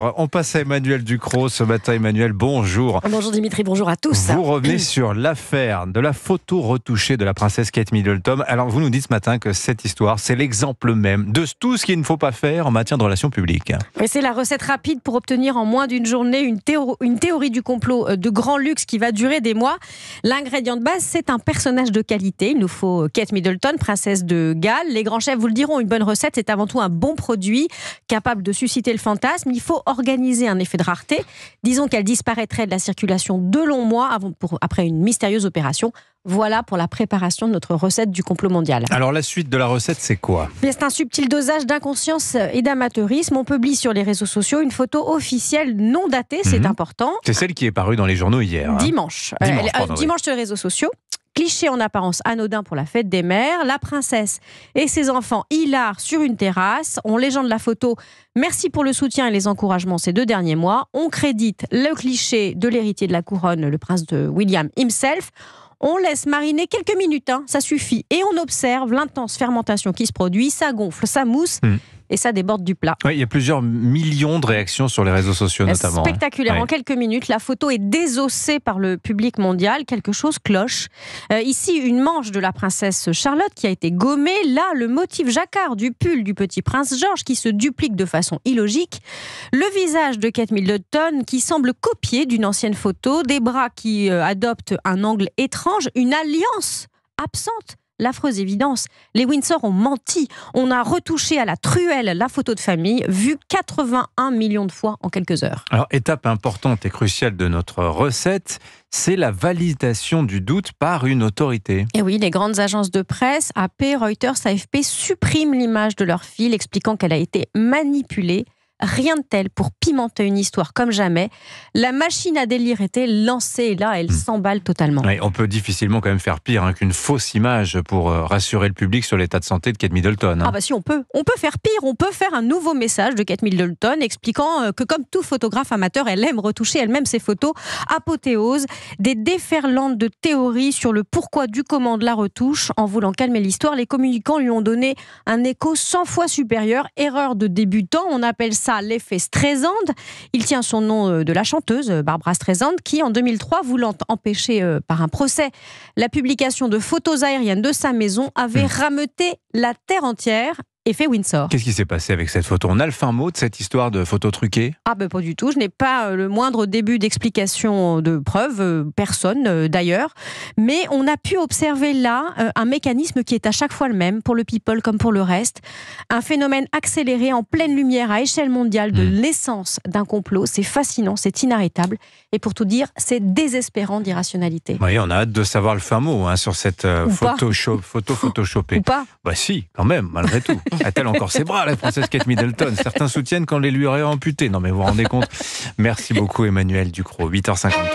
Euh, on passe à Emmanuel Ducrot ce matin. Emmanuel, bonjour. Oh, bonjour Dimitri, bonjour à tous. Vous revenez sur l'affaire de la photo retouchée de la princesse Kate Middleton. Alors vous nous dites ce matin que cette histoire, c'est l'exemple même de tout ce qu'il ne faut pas faire en matière de relations publiques. c'est la recette rapide pour obtenir en moins d'une journée une, théorie, une théorie du complot euh, de grand luxe qui va durer des mois. L'ingrédient de base, c'est un personnage de qualité. Il nous faut Kate Middleton, princesse de Galles. Les grands chefs vous le diront, une bonne recette, c'est avant tout un bon produit capable de susciter le fantasme. Il faut organiser un effet de rareté. Disons qu'elle disparaîtrait de la circulation de longs mois avant, pour, après une mystérieuse opération. Voilà pour la préparation de notre recette du complot mondial. Alors la suite de la recette, c'est quoi C'est un subtil dosage d'inconscience et d'amateurisme. On publie sur les réseaux sociaux une photo officielle non datée, c'est mhm. important. C'est celle qui est parue dans les journaux hier. Hein. Dimanche. Euh, dimanche, sur les réseaux sociaux cliché en apparence anodin pour la fête des mères. La princesse et ses enfants hilar sur une terrasse. On légende la photo. Merci pour le soutien et les encouragements ces deux derniers mois. On crédite le cliché de l'héritier de la couronne, le prince de William himself. On laisse mariner quelques minutes, hein. ça suffit. Et on observe l'intense fermentation qui se produit. Ça gonfle, ça mousse. Hmm et ça déborde du plat. Oui, il y a plusieurs millions de réactions sur les réseaux sociaux euh, notamment. Hein. Spectaculaire. En quelques minutes, la photo est désossée par le public mondial. Quelque chose cloche. Euh, ici, une manche de la princesse Charlotte qui a été gommée. Là, le motif jacquard du pull du petit prince George qui se duplique de façon illogique. Le visage de Kate Middleton qui semble copié d'une ancienne photo. Des bras qui euh, adoptent un angle étrange. Une alliance absente l'affreuse évidence. Les Windsor ont menti. On a retouché à la truelle la photo de famille, vue 81 millions de fois en quelques heures. Alors, étape importante et cruciale de notre recette, c'est la validation du doute par une autorité. Et oui, les grandes agences de presse, AP, Reuters, AFP, suppriment l'image de leur fille, expliquant qu'elle a été manipulée Rien de tel pour pimenter une histoire comme jamais. La machine à délire était lancée et là, elle hmm. s'emballe totalement. on peut difficilement quand même faire pire hein, qu'une fausse image pour euh, rassurer le public sur l'état de santé de Kate Middleton. Hein. Ah bah si, on peut. On peut faire pire. On peut faire un nouveau message de Kate Middleton expliquant euh, que comme tout photographe amateur, elle aime retoucher elle-même ses photos. Apothéose, des déferlantes de théories sur le pourquoi du comment de la retouche. En voulant calmer l'histoire, les communicants lui ont donné un écho 100 fois supérieur. Erreur de débutant, on appelle ça l'effet Streisand. Il tient son nom euh, de la chanteuse euh, Barbara Streisand qui, en 2003, voulant empêcher euh, par un procès la publication de photos aériennes de sa maison, avait mmh. rameuté la terre entière effet Windsor. Qu'est-ce qui s'est passé avec cette photo On a le fin mot de cette histoire de photo truquée Ah ben pas du tout, je n'ai pas euh, le moindre début d'explication euh, de preuve, euh, personne d'ailleurs, mais on a pu observer là un mécanisme qui est à chaque fois le même pour le people comme pour le reste, un phénomène accéléré en pleine lumière à échelle mondiale de mmh. l'essence d'un complot, c'est fascinant, c'est inarrêtable et pour tout dire, c'est désespérant d'irrationalité. Oui, on a hâte de savoir le fin mot hein, sur cette Photoshop, photo, photo photoshopée. Ou pas Bah si, quand même, malgré tout. A-t-elle encore ses bras, la princesse Kate Middleton Certains soutiennent qu'on les lui aurait amputés. Non, mais vous vous rendez compte Merci beaucoup, Emmanuel Ducrot. 8h50.